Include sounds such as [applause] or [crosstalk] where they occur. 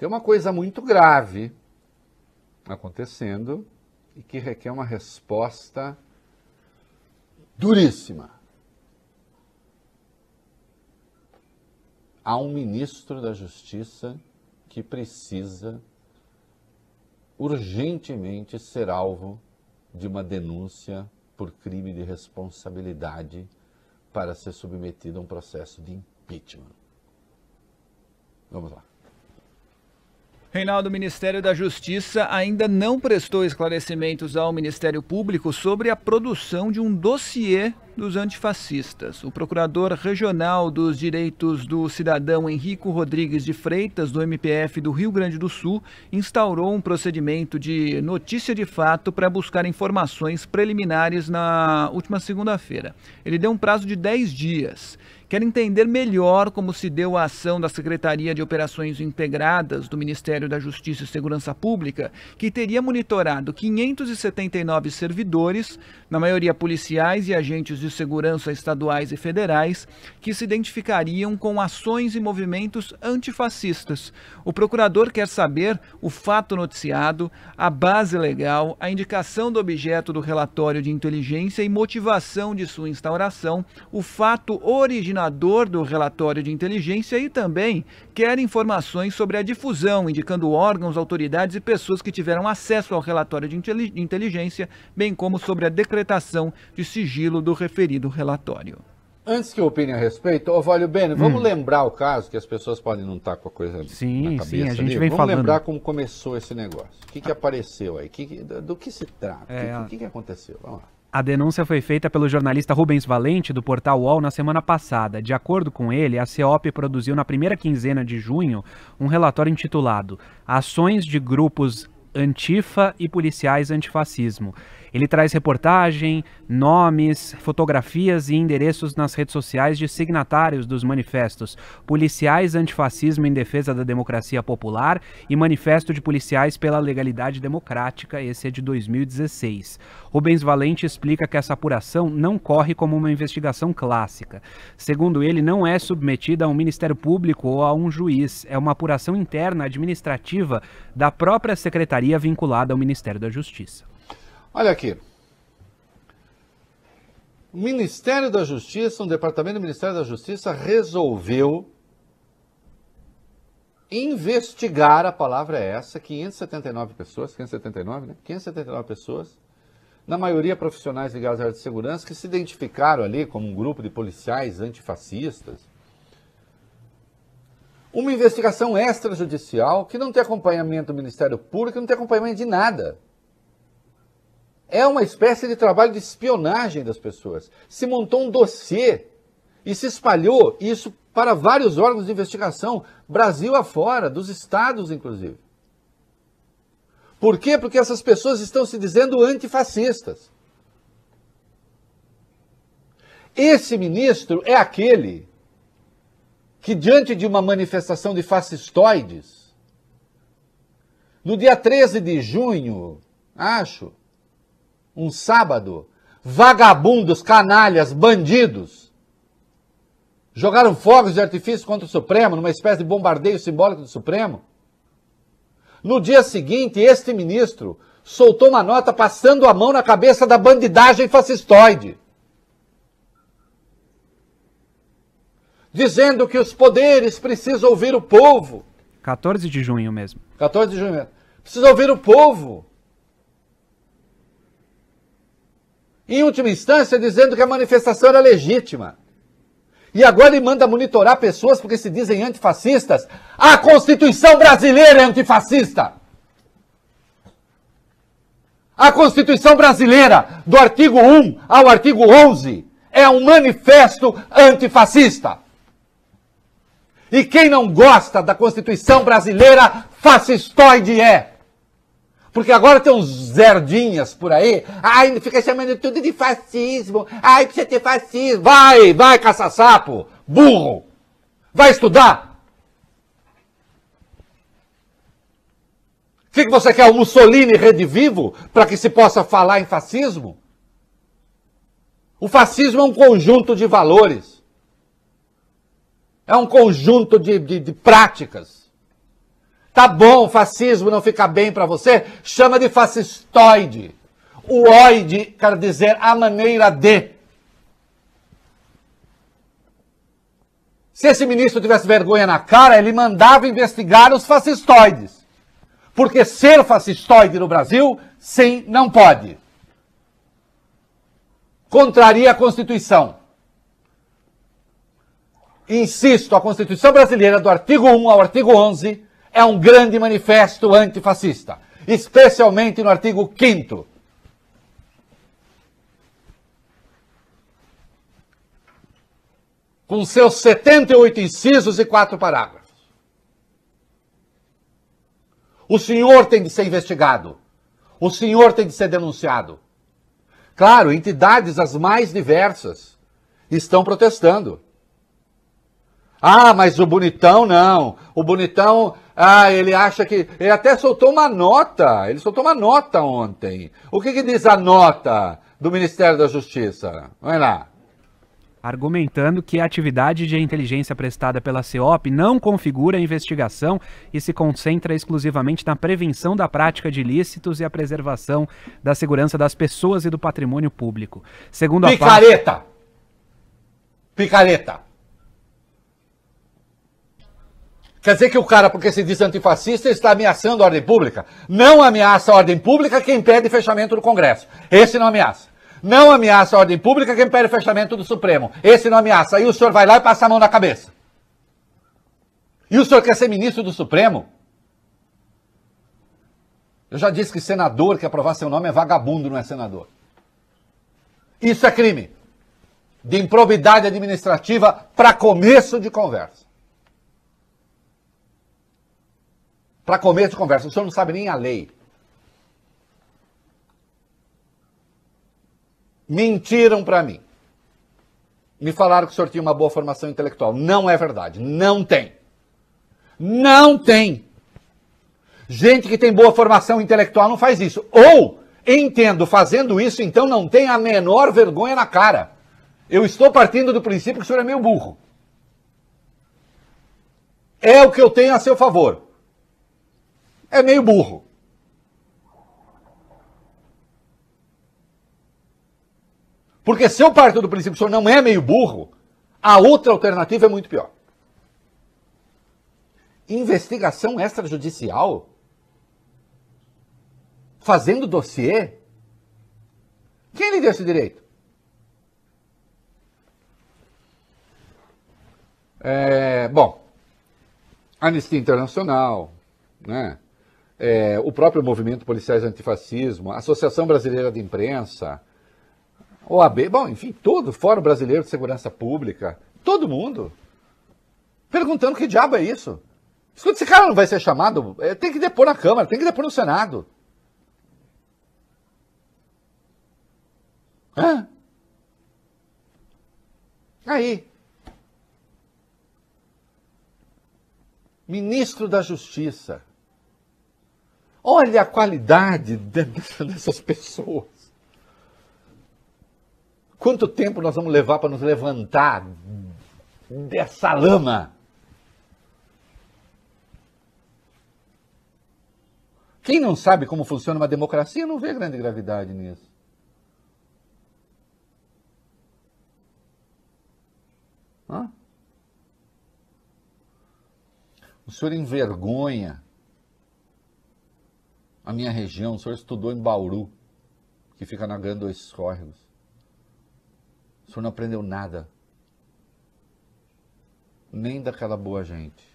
Tem é uma coisa muito grave acontecendo e que requer uma resposta duríssima. Há um ministro da Justiça que precisa urgentemente ser alvo de uma denúncia por crime de responsabilidade para ser submetido a um processo de impeachment. Vamos lá. Reinaldo, o Ministério da Justiça ainda não prestou esclarecimentos ao Ministério Público sobre a produção de um dossiê dos antifascistas. O procurador regional dos direitos do cidadão Henrico Rodrigues de Freitas, do MPF do Rio Grande do Sul, instaurou um procedimento de notícia de fato para buscar informações preliminares na última segunda-feira. Ele deu um prazo de 10 dias. Quer entender melhor como se deu a ação da Secretaria de Operações Integradas do Ministério da Justiça e Segurança Pública, que teria monitorado 579 servidores, na maioria policiais e agentes de segurança estaduais e federais que se identificariam com ações e movimentos antifascistas. O procurador quer saber o fato noticiado, a base legal, a indicação do objeto do relatório de inteligência e motivação de sua instauração, o fato originador do relatório de inteligência e também quer informações sobre a difusão, indicando órgãos, autoridades e pessoas que tiveram acesso ao relatório de inteligência, bem como sobre a decretação de sigilo do referendo referido relatório. Antes que eu opine a respeito, Oválio Bene, vamos hum. lembrar o caso, que as pessoas podem não estar tá com a coisa sim, na cabeça. Sim, a gente ali. vem vamos falando. lembrar como começou esse negócio. O que, que ah. apareceu aí? Que, do, do que se trata? É, o que, que, que aconteceu? Vamos lá. A denúncia foi feita pelo jornalista Rubens Valente, do portal UOL, na semana passada. De acordo com ele, a CEOP produziu na primeira quinzena de junho um relatório intitulado Ações de Grupos Antifa e Policiais Antifascismo. Ele traz reportagem, nomes, fotografias e endereços nas redes sociais de signatários dos manifestos, policiais antifascismo em defesa da democracia popular e manifesto de policiais pela legalidade democrática, esse é de 2016. Rubens Valente explica que essa apuração não corre como uma investigação clássica. Segundo ele, não é submetida a um Ministério Público ou a um juiz, é uma apuração interna administrativa da própria secretaria vinculada ao Ministério da Justiça. Olha aqui. O Ministério da Justiça, um departamento do Ministério da Justiça resolveu investigar, a palavra é essa, 579 pessoas, 579, né? 579 pessoas, na maioria profissionais ligados à área de segurança, que se identificaram ali como um grupo de policiais antifascistas. Uma investigação extrajudicial que não tem acompanhamento do Ministério Público, não tem acompanhamento de nada. É uma espécie de trabalho de espionagem das pessoas. Se montou um dossiê e se espalhou isso para vários órgãos de investigação, Brasil afora, dos estados inclusive. Por quê? Porque essas pessoas estão se dizendo antifascistas. Esse ministro é aquele que, diante de uma manifestação de fascistoides, no dia 13 de junho, acho, um sábado, vagabundos, canalhas, bandidos, jogaram fogos de artifício contra o Supremo, numa espécie de bombardeio simbólico do Supremo. No dia seguinte, este ministro soltou uma nota passando a mão na cabeça da bandidagem fascistoide. Dizendo que os poderes precisam ouvir o povo. 14 de junho mesmo. 14 de junho mesmo. Precisa ouvir o povo. em última instância, dizendo que a manifestação era legítima. E agora ele manda monitorar pessoas porque se dizem antifascistas. A Constituição brasileira é antifascista. A Constituição brasileira, do artigo 1 ao artigo 11, é um manifesto antifascista. E quem não gosta da Constituição brasileira, fascistoide é. Porque agora tem uns zerdinhas por aí. Ai, fica chamando tudo de fascismo. Ai, precisa ter fascismo. Vai, vai, caça-sapo. Burro. Vai estudar. O que, que você quer? O Mussolini redivivo para que se possa falar em fascismo? O fascismo é um conjunto de valores. É um conjunto de, de, de práticas Tá bom, fascismo não fica bem para você? Chama de fascistoide. O oide quer dizer a maneira de. Se esse ministro tivesse vergonha na cara, ele mandava investigar os fascistoides. Porque ser fascistoide no Brasil, sim, não pode. Contraria a Constituição. Insisto, a Constituição brasileira, do artigo 1 ao artigo 11, é um grande manifesto antifascista, especialmente no artigo 5 com seus 78 incisos e quatro parágrafos. O senhor tem de ser investigado. O senhor tem de ser denunciado. Claro, entidades as mais diversas estão protestando. Ah, mas o bonitão não. O bonitão ah, ele acha que. Ele até soltou uma nota. Ele soltou uma nota ontem. O que, que diz a nota do Ministério da Justiça? Vai lá argumentando que a atividade de inteligência prestada pela CEOP não configura a investigação e se concentra exclusivamente na prevenção da prática de ilícitos e a preservação da segurança das pessoas e do patrimônio público. Segundo a Picareta! Parte... Picareta! Quer dizer que o cara, porque se diz antifascista, está ameaçando a ordem pública? Não ameaça a ordem pública quem pede fechamento do Congresso. Esse não ameaça. Não ameaça a ordem pública quem pede fechamento do Supremo. Esse não ameaça. Aí o senhor vai lá e passa a mão na cabeça. E o senhor quer ser ministro do Supremo? Eu já disse que senador que aprovar seu nome é vagabundo, não é senador. Isso é crime de improbidade administrativa para começo de conversa. Para começo de conversa, o senhor não sabe nem a lei. Mentiram para mim. Me falaram que o senhor tinha uma boa formação intelectual. Não é verdade. Não tem. Não tem. Gente que tem boa formação intelectual não faz isso. Ou, entendo, fazendo isso, então não tem a menor vergonha na cara. Eu estou partindo do princípio que o senhor é meio burro. É o que eu tenho a seu favor é meio burro. Porque se eu parto do princípio que o senhor não é meio burro, a outra alternativa é muito pior. Investigação extrajudicial? Fazendo dossiê? Quem lhe deu esse direito? É, bom, Anistia Internacional, né? é, o próprio movimento Policiais Antifascismo, a Associação Brasileira de Imprensa, OAB, bom, enfim, todo, Fórum Brasileiro de Segurança Pública, todo mundo perguntando que diabo é isso. Escuta, esse cara não vai ser chamado, é, tem que depor na Câmara, tem que depor no Senado. Hã? Aí. Ministro da Justiça. Olha a qualidade [laughs] dessas pessoas. Quanto tempo nós vamos levar para nos levantar dessa lama? Quem não sabe como funciona uma democracia não vê grande gravidade nisso. Hã? O senhor envergonha a minha região, o senhor estudou em Bauru, que fica na Grande dos Córregos. O senhor não aprendeu nada. Nem daquela boa gente.